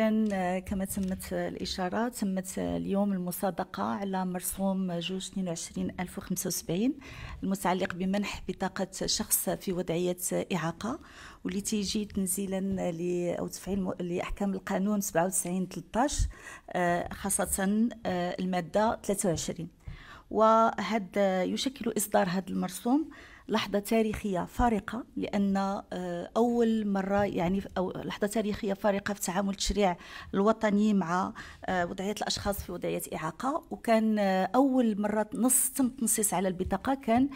اذا آه، كما تمت الاشاره تمت اليوم المصادقة على مرسوم جوج 22075 المتعلق بمنح بطاقه شخص في وضعيه اعاقه واللي تيجي تنزيلا او تفعيل لاحكام القانون 97 13 آه، خاصه آه، الماده 23 وهذا يشكل اصدار هذا المرسوم لحظة تاريخية فارقة لأن آه، أول مرة يعني أو لحظة تاريخية فارقة في تعامل التشريع الوطني مع آه، وضعية الأشخاص في وضعية إعاقة وكان آه، أول مرة نص تم تنصيص على البطاقة كان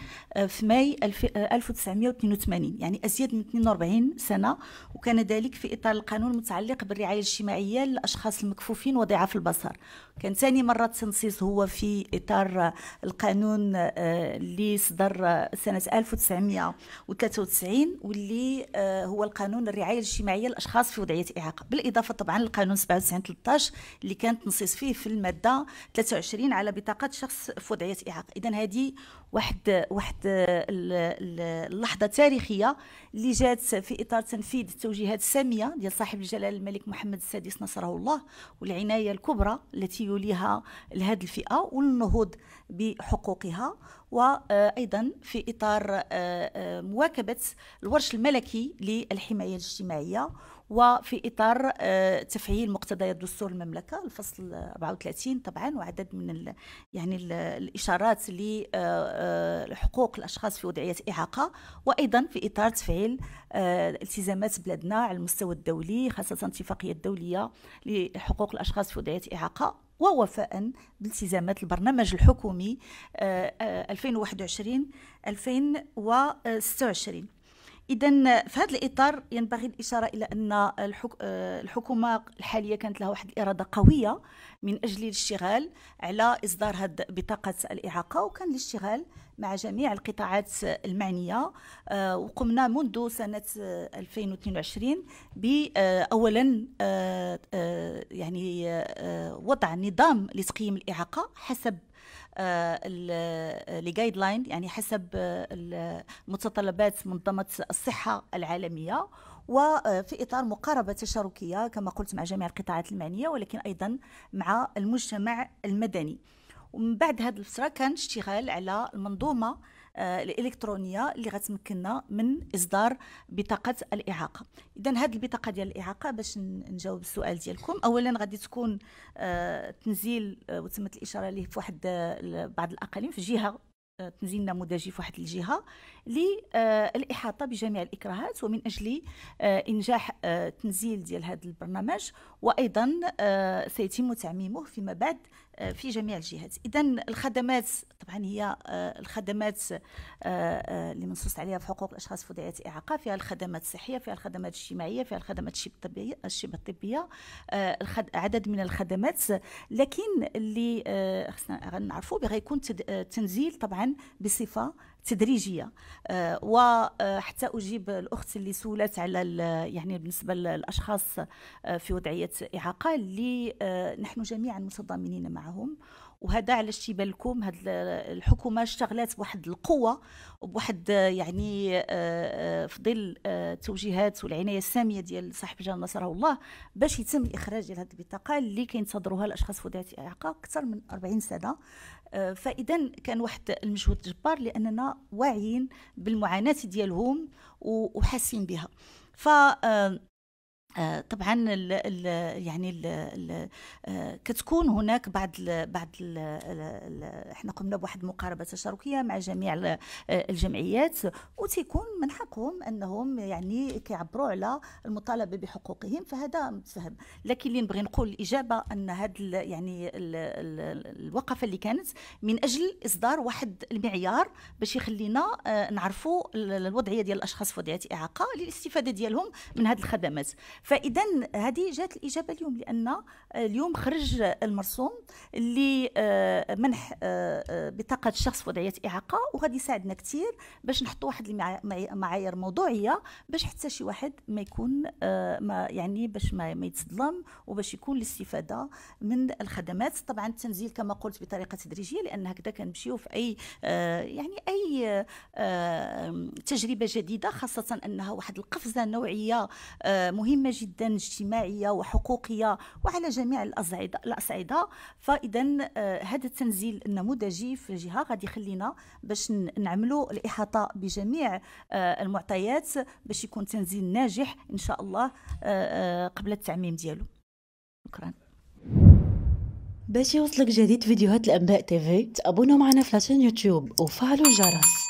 في ماي 1982 يعني أزيد من 42 سنة وكان ذلك في إطار القانون المتعلق بالرعاية الاجتماعية للأشخاص المكفوفين وضعاف البصر كان ثاني مرة تنصيص هو في إطار القانون اللي صدر سنة 1993 واللي آه، هو القانون الرعايه الاجتماعيه للاشخاص في وضعيه اعاقه بالاضافه طبعا للقانون 97 13 اللي كان تنصيص فيه في الماده 23 على بطاقه شخص في وضعيه اعاقه اذا هذه واحد واحد اللحظه تاريخيه اللي جات في اطار تنفيذ التوجيهات الساميه ديال صاحب الجلاله الملك محمد السادس نصره الله والعنايه الكبرى التي يوليها لهذه الفئه والنهوض بحقوقها وايضا في اطار آه، آه، مواكبه الورش الملكي للحمايه الاجتماعيه وفي اطار آه، تفعيل مقتضيات دستور المملكه الفصل 34 طبعا وعدد من الـ يعني الـ الاشارات آه، آه، لحقوق الاشخاص في وضعيه اعاقه وايضا في اطار تفعيل التزامات بلادنا على المستوى الدولي خاصه الاتفاقيه الدوليه لحقوق الاشخاص في وضعيه اعاقه ووفاء بالتزامات البرنامج الحكومي 2021 2026 اذا في هذا الاطار ينبغي الاشاره الى ان الحكومه الحاليه كانت لها واحد الاراده قويه من اجل الاشتغال على اصدار هذه بطاقه الاعاقه وكان الاشتغال مع جميع القطاعات المعنيه آه، وقمنا منذ سنه 2022 باولا آه، آه، يعني وضع نظام لتقييم الاعاقه حسب آه، لجايد آه، لاين يعني حسب آه، متطلبات منظمه الصحه العالميه وفي اطار مقاربه تشاركيه كما قلت مع جميع القطاعات المعنيه ولكن ايضا مع المجتمع المدني ومن بعد هذه الفتره كان اشتغال على المنظومه آه، الالكترونيه اللي غتمكننا من اصدار بطاقه الاعاقه اذا هذه البطاقه ديال الاعاقه باش نجاوب السؤال ديالكم اولا غادي تكون آه، تنزيل آه، وتمت الاشاره ليه في واحد بعض الاقاليم في جهه تنزيل نموذجي في واحد الجهه للاحاطه بجميع الاكراهات ومن اجل انجاح تنزيل ديال هذا البرنامج وايضا سيتم تعميمه فيما بعد آه، في جميع الجهات اذا الخدمات طبعا هي آه، الخدمات آه، اللي منصوص عليها في حقوق الاشخاص في وضعيه اعاقه فيها الخدمات الصحيه فيها الخدمات الاجتماعيه فيها الخدمات الشبه الطبيه عدد من الخدمات لكن اللي خصنا غنعرفوا يكون تنزيل طبعا بصفه تدريجيه آه، وحتى آه، اجيب الاخت اللي سولت على يعني بالنسبه للاشخاص آه، في وضعيه اعاقه اللي نحن جميعا متضامنين معهم وهذا علاش تيبان لكم هاد الحكومه اشتغلات بواحد القوه وبواحد يعني آه، آه، في ظل آه، التوجيهات والعنايه الساميه ديال صاحب جلال نصره الله باش يتم الاخراج ديال هذه البطاقه اللي كينتظروها الاشخاص ذوي الاعاقه اكثر من 40 سنه فاذا كان واحد المجهود جبار لاننا واعيين بالمعاناه ديالهم وحاسين بها ف آه، طبعا ال ال يعني ال ال آه، كتكون هناك بعض ال بعض الـ الـ احنا قمنا بواحد المقاربه تشاركيه مع جميع آه، الجمعيات وتيكون من حقهم انهم يعني كيعبروا على المطالبه بحقوقهم فهذا متفهم لكن اللي نبغي نقول الاجابه ان هذا يعني الـ الـ الوقفه اللي كانت من اجل اصدار واحد المعيار باش يخلينا نعرفوا الوضعيه ديال الاشخاص في وضعيه اعاقه للاستفاده ديالهم من هذه الخدمات فاذا هذه جات الاجابه اليوم لان آه، اليوم خرج المرسوم اللي آه، منح آه، بطاقه الشخص وضعيه اعاقه وغادي يساعدنا كثير باش نحطوا واحد المعايير موضوعيه باش حتى شي واحد ما يكون ما يعني باش ما يتظلم وباش يكون الاستفاده من الخدمات طبعا التنزيل كما قلت بطريقه تدريجيه لان هكذا كنمشيو في اي يعني اي تجربه جديده خاصه انها واحد القفزه نوعيه مهمه جدا اجتماعيه وحقوقيه وعلى جميع الاصعده فاذا آه، هذا التنزيل النموذجي في الجهه غادي يخلينا باش نعملوا الاحاطه بجميع آه، المعطيات باش يكون تنزيل ناجح ان شاء الله آه، قبل التعميم ديالو شكرا باش يوصلك جديد فيديوهات الانباء تيفي تابونا معنا في لاشين يوتيوب وفعلوا الجرس